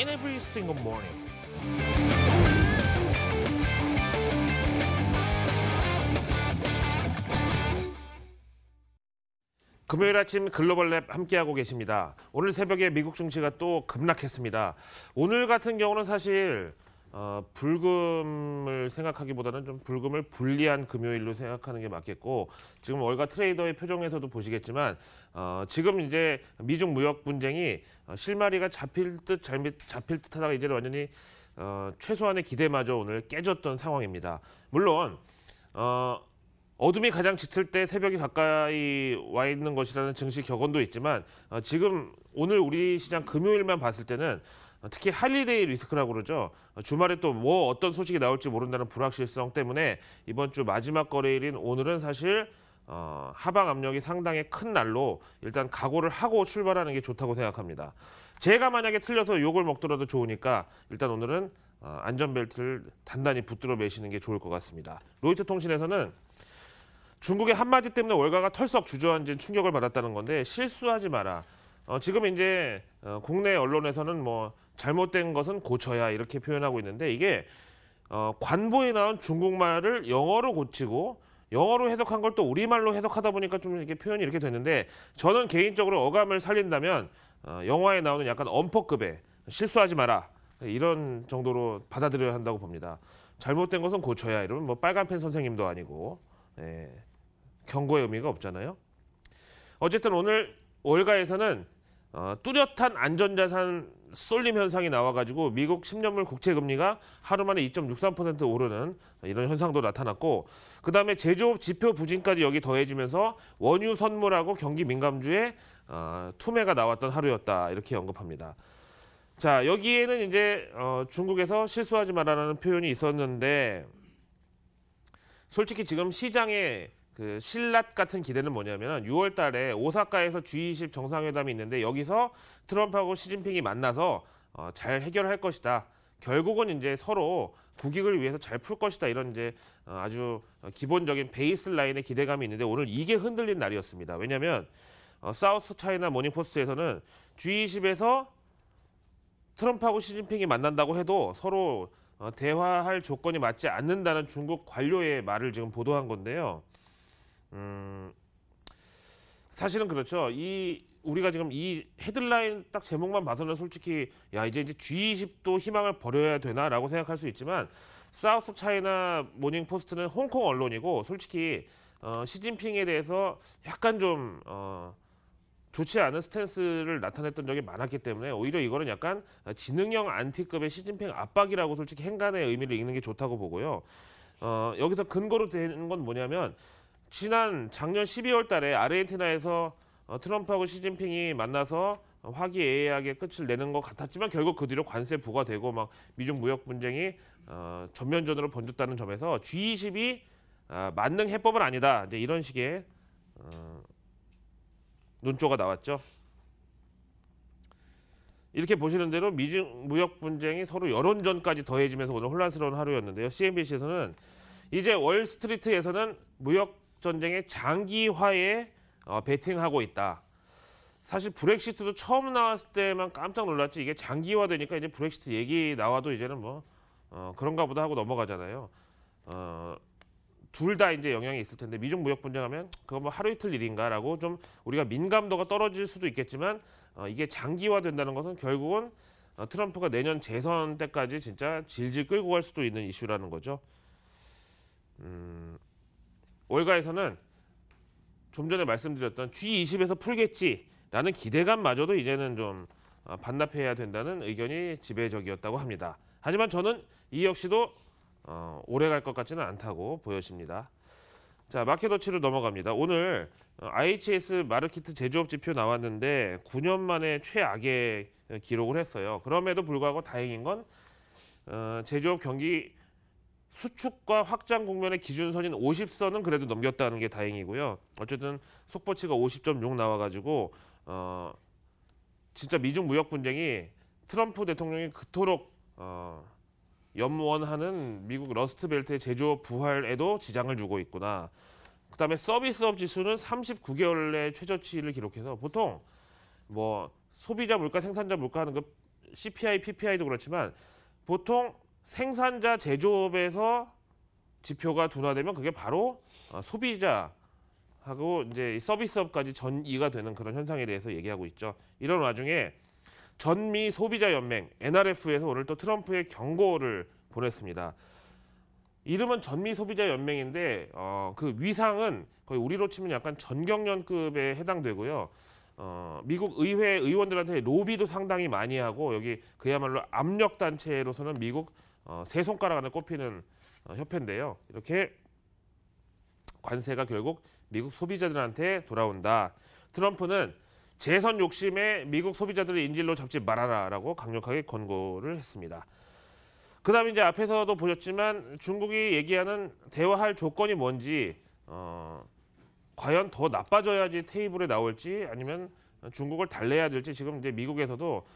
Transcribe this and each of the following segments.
in every single morning. 금요일 아침 글로벌 랩 함께하고 계십니다. 오늘 새벽에 미국 증시가 또 급락했습니다. 오늘 같은 경우는 사실 어, 불금을 생각하기보다는 좀 불금을 불리한 금요일로 생각하는 게 맞겠고 지금 월가 트레이더의 표정에서도 보시겠지만 어, 지금 이제 미중 무역 분쟁이 어, 실마리가 잡힐 듯 잘, 잡힐 듯 하다가 이제는 완전히 어, 최소한의 기대마저 오늘 깨졌던 상황입니다. 물론 어, 어둠이 가장 짙을 때 새벽이 가까이 와 있는 것이라는 증시 격언도 있지만 어, 지금 오늘 우리 시장 금요일만 봤을 때는 어, 특히 할리데이 리스크라고 그러죠. 어, 주말에 또 뭐 어떤 소식이 나올지 모른다는 불확실성 때문에 이번 주 마지막 거래일인 오늘은 사실 어, 하방 압력이 상당히 큰 날로 일단 각오를 하고 출발하는 게 좋다고 생각합니다. 제가 만약에 틀려서 욕을 먹더라도 좋으니까 일단 오늘은 어, 안전벨트를 단단히 붙들어 매시는 게 좋을 것 같습니다. 로이터 통신에서는 중국의 한마디 때문에 월가가 털썩 주저앉은 충격을 받았다는 건데 실수하지 마라. 어, 지금 이제 어, 국내 언론에서는 뭐 잘못된 것은 고쳐야 이렇게 표현하고 있는데 이게 어, 관보에 나온 중국말을 영어로 고치고 영어로 해석한 걸 또 우리말로 해석하다 보니까 좀 이렇게 표현이 이렇게 됐는데 저는 개인적으로 어감을 살린다면 어, 영화에 나오는 약간 엄포급의 실수하지 마라 이런 정도로 받아들여야 한다고 봅니다. 잘못된 것은 고쳐야 이러면 뭐 빨간 펜 선생님도 아니고 예. 경고의 의미가 없잖아요. 어쨌든 오늘 월가에서는 어, 뚜렷한 안전자산 쏠림 현상이 나와가지고 미국 10년물 국채금리가 하루 만에 2.63% 오르는 이런 현상도 나타났고 그 다음에 제조업 지표 부진까지 여기 더해지면서 원유 선물하고 경기 민감주의 어, 투매가 나왔던 하루였다 이렇게 언급합니다. 자 여기에는 이제 어, 중국에서 실수하지 말라는 아 표현이 있었는데 솔직히 지금 시장에 그 신랏 같은 기대는 뭐냐면 6월 달에 오사카에서 G20 정상회담이 있는데 여기서 트럼프하고 시진핑이 만나서 어, 잘 해결할 것이다. 결국은 이제 서로 국익을 위해서 잘 풀 것이다 이런 이제 어, 아주 기본적인 베이스 라인의 기대감이 있는데 오늘 이게 흔들린 날이었습니다. 왜냐하면 어, 사우스 차이나 모닝포스트에서는 G20에서 트럼프하고 시진핑이 만난다고 해도 서로 어, 대화할 조건이 맞지 않는다는 중국 관료의 말을 지금 보도한 건데요. 음, 사실은 그렇죠. 이 우리가 지금 이 헤드라인 딱 제목만 봐서는 솔직히 야 이제 이제 G20도 희망을 버려야 되나라고 생각할 수 있지만 사우스 차이나 모닝 포스트는 홍콩 언론이고 솔직히 어, 시진핑에 대해서 약간 좀 어, 좋지 않은 스탠스를 나타냈던 적이 많았기 때문에 오히려 이거는 약간 지능형 안티급의 시진핑 압박이라고 솔직히 행간의 의미를 읽는 게 좋다고 보고요. 어, 여기서 근거로 되는 건 뭐냐면 지난 작년 12월 달에 아르헨티나에서 어, 트럼프하고 시진핑이 만나서 화기애애하게 끝을 내는 것 같았지만 결국 그 뒤로 관세 부과되고 막 미중 무역 분쟁이 어, 전면전으로 번졌다는 점에서 G20이 어, 아, 만능 해법은 아니다. 이제 이런 식의 어, 논조가 나왔죠. 이렇게 보시는 대로 미중 무역 분쟁이 서로 여론전까지 더해지면서 오늘 혼란스러운 하루였는데요. CNBC에서는 이제 월스트리트에서는 무역 전쟁의 장기화에 어, 베팅하고 있다. 사실 브렉시트도 처음 나왔을 때만 깜짝 놀랐지 이게 장기화되니까 이제 브렉시트 얘기 나와도 이제는 뭐 어, 그런가 보다 하고 넘어가잖아요. 어, 둘 다 이제 영향이 있을 텐데 미중 무역 분쟁하면 그거 뭐 하루 이틀 일인가라고 좀 우리가 민감도가 떨어질 수도 있겠지만 어, 이게 장기화된다는 것은 결국은 어, 트럼프가 내년 재선 때까지 진짜 질질 끌고 갈 수도 있는 이슈라는 거죠. 음. 월가에서는 좀 전에 말씀드렸던 G20에서 풀겠지라는 기대감마저도 이제는 좀 어, 반납해야 된다는 의견이 지배적이었다고 합니다. 하지만 저는 이 역시도 어, 오래 갈 것 같지는 않다고 보여집니다. 자, 마켓워치로 넘어갑니다. 오늘 IHS 어, 마르키트 제조업 지표 나왔는데 9년 만에 최악의 기록을 했어요. 그럼에도 불구하고 다행인 건 제조업 경기 수축과 확장 국면의 기준선인 50선은 그래도 넘겼다는 게 다행이고요. 어쨌든 속보치가 50.6 나와가지고 어 진짜 미중 무역 분쟁이 트럼프 대통령이 그토록 어 염원하는 미국 러스트벨트의 제조업 부활에도 지장을 주고 있구나. 그다음에 서비스업 지수는 39개월 내 최저치를 기록해서 보통 뭐 소비자 물가, 생산자 물가 하는 그 CPI, PPI도 그렇지만 보통 생산자 제조업에서 지표가 둔화되면 그게 바로 어, 소비자 하고 이제 서비스업까지 전이가 되는 그런 현상에 대해서 얘기하고 있죠. 이런 와중에 전미 소비자 연맹 NRF에서 오늘 또 트럼프의 경고를 보냈습니다. 이름은 전미 소비자 연맹인데 어, 그 위상은 거의 우리로 치면 약간 전경련급에 해당되고요. 어, 미국 의회 의원들한테 로비도 상당히 많이 하고 여기 그야말로 압력 단체로서는 미국 어, 세 손가락 안에 꼽히는 어, 협회인데요. 이렇게 관세가 결국 미국 소비자들한테 돌아온다. 트럼프는 재선 욕심에 미국 소비자들을 인질로 잡지 말아라라고 강력하게 권고를 했습니다. 그다음 이제 앞에서도 보셨지만 중국이 얘기하는 대화할 조건이 뭔지 어, 과연 더 나빠져야지 테이블에 나올지 아니면 중국을 달래야 될지 지금 이제 미국에서도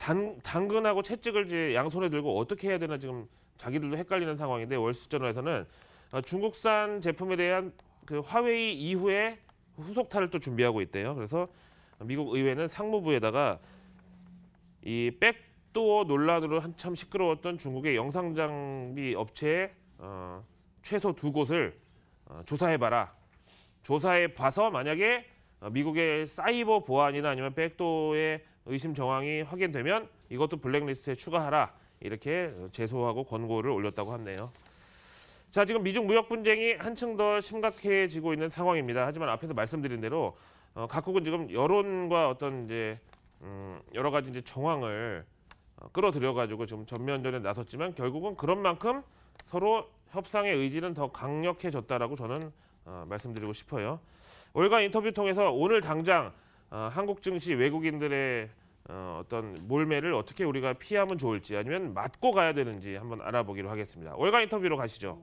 당, 당근하고 채찍을 이제 양손에 들고 어떻게 해야 되나 지금 자기들도 헷갈리는 상황인데 월스전에서는 트 어, 중국산 제품에 대한 그 화웨이 이후에 후속탈을또 준비하고 있대요. 그래서 미국 의회는 상무부에다가 이 백도어 논란으로 한참 시끄러웠던 중국의 영상 장비 업체에 어, 최소 두 곳을 어, 조사해봐라. 조사해 봐서 만약에 어, 미국의 사이버 보안이나 아니면 백도어의 의심 정황이 확인되면 이것도 블랙리스트에 추가하라 이렇게 제소하고 권고를 올렸다고 하네요. 자 지금 미중 무역 분쟁이 한층 더 심각해지고 있는 상황입니다. 하지만 앞에서 말씀드린 대로 어, 각국은 지금 여론과 어떤 이제 음, 여러 가지 이제 정황을 어, 끌어들여 가지고 지금 전면전에 나섰지만 결국은 그런 만큼 서로 협상의 의지는 더 강력해졌다라고 저는 어, 말씀드리고 싶어요. 월간 인터뷰 통해서 오늘 당장 어, 한국 증시 외국인들의 어, 어떤 몰매를 어떻게 우리가 피하면 좋을지 아니면 맞고 가야 되는지 한번 알아보기로 하겠습니다. 월간 인터뷰로 가시죠.